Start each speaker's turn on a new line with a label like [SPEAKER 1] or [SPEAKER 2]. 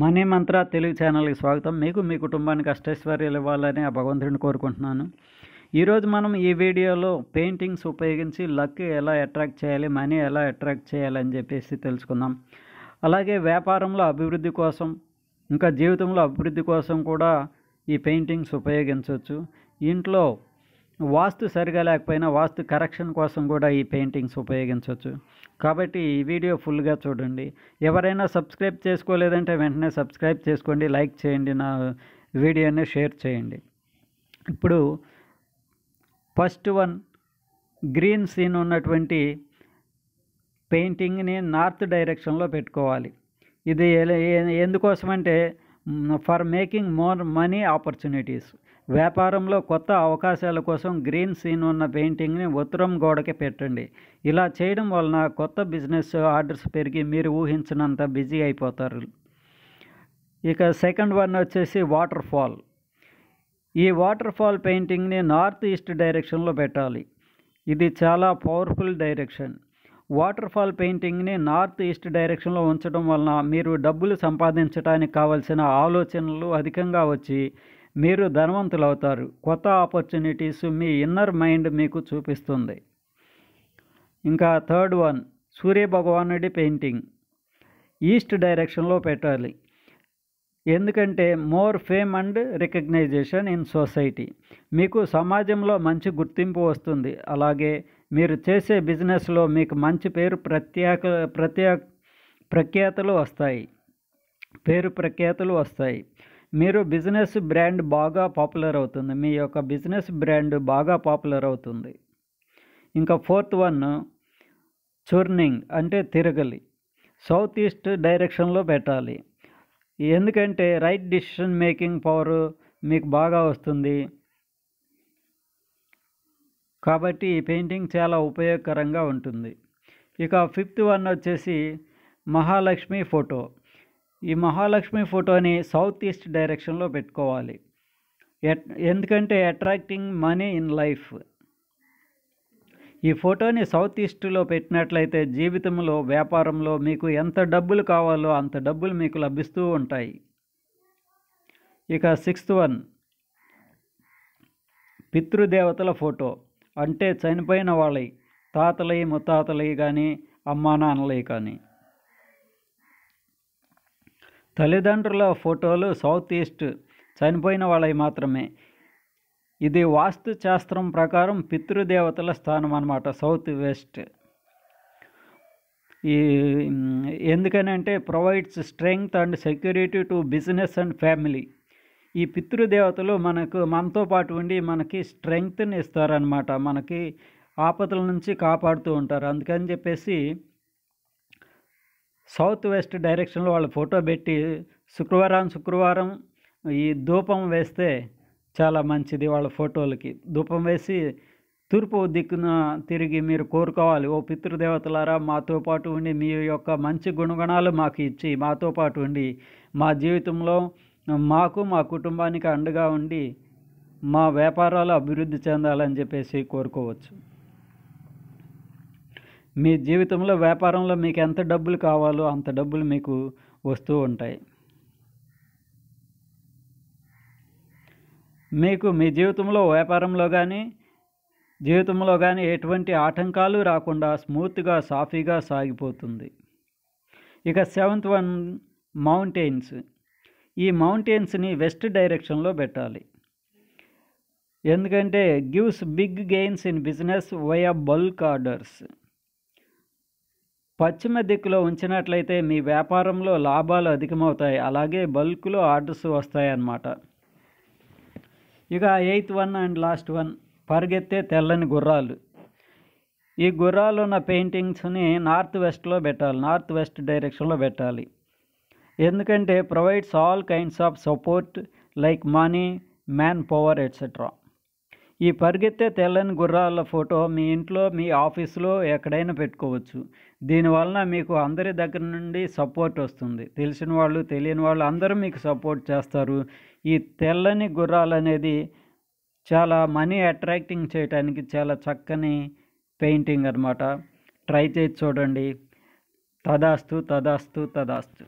[SPEAKER 1] money మంత్ర తెలుగు ఛానల్కి స్వాగతం మీకు మీ కుటుంబానికి అష్టైశ్వర్యాలు ఇవ్వాలని ఆ భగవంతుడిని కోరుకుంటున్నాను ఈరోజు మనం ఈ వీడియోలో పెయింటింగ్స్ ఉపయోగించి లక్ ఎలా అట్రాక్ట్ చేయాలి మనీ ఎలా అట్రాక్ట్ చేయాలని చెప్పేసి తెలుసుకుందాం అలాగే వ్యాపారంలో అభివృద్ధి కోసం ఇంకా జీవితంలో అభివృద్ధి కోసం కూడా ఈ పెయింటింగ్స్ ఉపయోగించవచ్చు ఇంట్లో వాస్తు సరిగా లేకపోయినా వాస్తు కరెక్షన్ కోసం కూడా ఈ పెయింటింగ్స్ ఉపయోగించవచ్చు కాబట్టి ఈ వీడియో ఫుల్గా చూడండి ఎవరైనా సబ్స్క్రైబ్ చేసుకోలేదంటే వెంటనే సబ్స్క్రైబ్ చేసుకోండి లైక్ చేయండి నా వీడియోని షేర్ చేయండి ఇప్పుడు ఫస్ట్ వన్ గ్రీన్ సీన్ ఉన్నటువంటి పెయింటింగ్ని నార్త్ డైరెక్షన్లో పెట్టుకోవాలి ఇది ఎందుకోసమంటే for making more money opportunities వ్యాపారంలో కొత్త అవకాశాల కోసం గ్రీన్ సీన్ ఉన్న పెయింటింగ్ని ఉత్తరం గోడకి పెట్టండి ఇలా చేయడం వలన కొత్త బిజినెస్ ఆర్డర్స్ పెరిగి మీరు ఊహించినంత బిజీ అయిపోతారు ఇక సెకండ్ వన్ వచ్చేసి వాటర్ ఫాల్ ఈ వాటర్ ఫాల్ పెయింటింగ్ని నార్త్ ఈస్ట్ డైరెక్షన్లో పెట్టాలి ఇది చాలా పవర్ఫుల్ డైరెక్షన్ వాటర్ ఫాల్ పెయింటింగ్ని నార్త్ ఈస్ట్ డైరెక్షన్లో ఉంచడం వలన మీరు డబ్బులు సంపాదించడానికి కావలసిన ఆలోచనలు అధికంగా వచ్చి మీరు ధనవంతులవుతారు కొత్త ఆపర్చునిటీస్ మీ ఇన్నర్ మైండ్ మీకు చూపిస్తుంది ఇంకా థర్డ్ వన్ సూర్య భగవానుడి పెయింటింగ్ ఈస్ట్ డైరెక్షన్లో పెట్టాలి ఎందుకంటే more fame and recognition in society మీకు సమాజంలో మంచి గుర్తింపు వస్తుంది అలాగే మీరు చేసే బిజినెస్లో మీకు మంచి పేరు ప్రత్యేక ప్రత్యేక ప్రఖ్యాతలు వస్తాయి పేరు ప్రఖ్యాతలు వస్తాయి మీరు బిజినెస్ బ్రాండ్ బాగా పాపులర్ అవుతుంది మీ యొక్క బిజినెస్ బ్రాండ్ బాగా పాపులర్ అవుతుంది ఇంకా ఫోర్త్ వన్ చూర్నింగ్ అంటే తిరగలి సౌత్ ఈస్ట్ డైరెక్షన్లో పెట్టాలి ఎందుకంటే రైట్ డిసిషన్ మేకింగ్ పవర్ మీకు బాగా వస్తుంది కాబట్టి ఈ పెయింటింగ్ చాలా ఉపయోగకరంగా ఉంటుంది ఇక ఫిఫ్త్ వన్ వచ్చేసి మహాలక్ష్మి ఫోటో ఈ మహాలక్ష్మి ఫోటోని సౌత్ ఈస్ట్ డైరెక్షన్లో పెట్టుకోవాలి ఎందుకంటే అట్రాక్టింగ్ మనీ ఇన్ లైఫ్ ఈ ఫోటోని సౌత్ ఈస్ట్లో పెట్టినట్లయితే జీవితంలో వ్యాపారంలో మీకు ఎంత డబ్బులు కావాలో అంత డబ్బులు మీకు లభిస్తూ ఉంటాయి ఇక సిక్స్త్ వన్ పితృదేవతల ఫోటో అంటే చనిపోయిన వాళ్ళవి తాతలవి ముత్తాతలవి కానీ అమ్మా నాన్నలవి కానీ తల్లిదండ్రుల ఫోటోలు సౌత్ ఈస్ట్ చనిపోయిన వాళ్ళవి మాత్రమే ఇది వాస్తు శాస్త్రం ప్రకారం పితృదేవతల స్థానం అనమాట సౌత్ వెస్ట్ ఈ ఎందుకనంటే provides strength and security to business and family ఈ పితృదేవతలు మనకు మనతో పాటు ఉండి మనకి స్ట్రెంగ్త్ని ఇస్తారనమాట మనకి ఆపదల నుంచి కాపాడుతూ ఉంటారు అందుకని చెప్పేసి సౌత్ వెస్ట్ డైరెక్షన్లో వాళ్ళ ఫోటో పెట్టి శుక్రవారం శుక్రవారం ఈ ధూపం వేస్తే చాలా మంచిది వాళ్ళ ఫోటోలకి ధూపం వేసి తూర్పు దిక్కున తిరిగి మీరు కోరుకోవాలి ఓ పితృదేవతలారా మాతో పాటు ఉండి మీ యొక్క మంచి గుణగణాలు మాకు ఇచ్చి మాతో పాటు ఉండి మా జీవితంలో మాకు మా కుటుంబానికి అండగా ఉండి మా వ్యాపారాలు అభివృద్ధి చెందాలని చెప్పేసి కోరుకోవచ్చు మీ జీవితంలో వ్యాపారంలో మీకు ఎంత డబ్బులు కావాలో అంత డబ్బులు మీకు వస్తూ ఉంటాయి మీకు మీ జీవితంలో వ్యాపారంలో కానీ జీవితంలో కానీ ఎటువంటి ఆటంకాలు రాకుండా స్మూత్గా సాఫీగా సాగిపోతుంది ఇక సెవెంత్ వన్ మౌంటైన్స్ ఈ మౌంటైన్స్ని వెస్ట్ డైరెక్షన్లో పెట్టాలి ఎందుకంటే gives big gains in business via bulk orders పశ్చిమ దిక్కులో ఉంచినట్లయితే మీ వ్యాపారంలో లాభాలు అధికమవుతాయి అలాగే బల్క్లో ఆర్డర్స్ వస్తాయన్నమాట ఇక eighth one and last one పరిగెత్తే తెల్లని గుర్రాలు ఈ గుర్రాలు ఉన్న పెయింటింగ్స్ని నార్త్ వెస్ట్లో పెట్టాలి నార్త్ వెస్ట్ డైరెక్షన్లో పెట్టాలి ఎందుకంటే provides all kinds of support like money manpower etcetera ఈ పరిగెత్తే తెల్లని గుర్రాల ఫోటో మీ ఇంట్లో మీ ఆఫీస్లో ఎక్కడైనా పెట్టుకోవచ్చు దీనివలన మీకు అందరి దగ్గర నుండి సపోర్ట్ వస్తుంది తెలిసిన వాళ్ళు తెలియని వాళ్ళు అందరూ మీకు సపోర్ట్ చేస్తారు ఈ తెల్లని గుర్రాలు అనేది చాలా మనీ అట్రాక్టింగ్ చేయడానికి చాలా చక్కని పెయింటింగ్ అనమాట ట్రై చేసి చూడండి తదాస్తు తదాస్తు తదాస్తు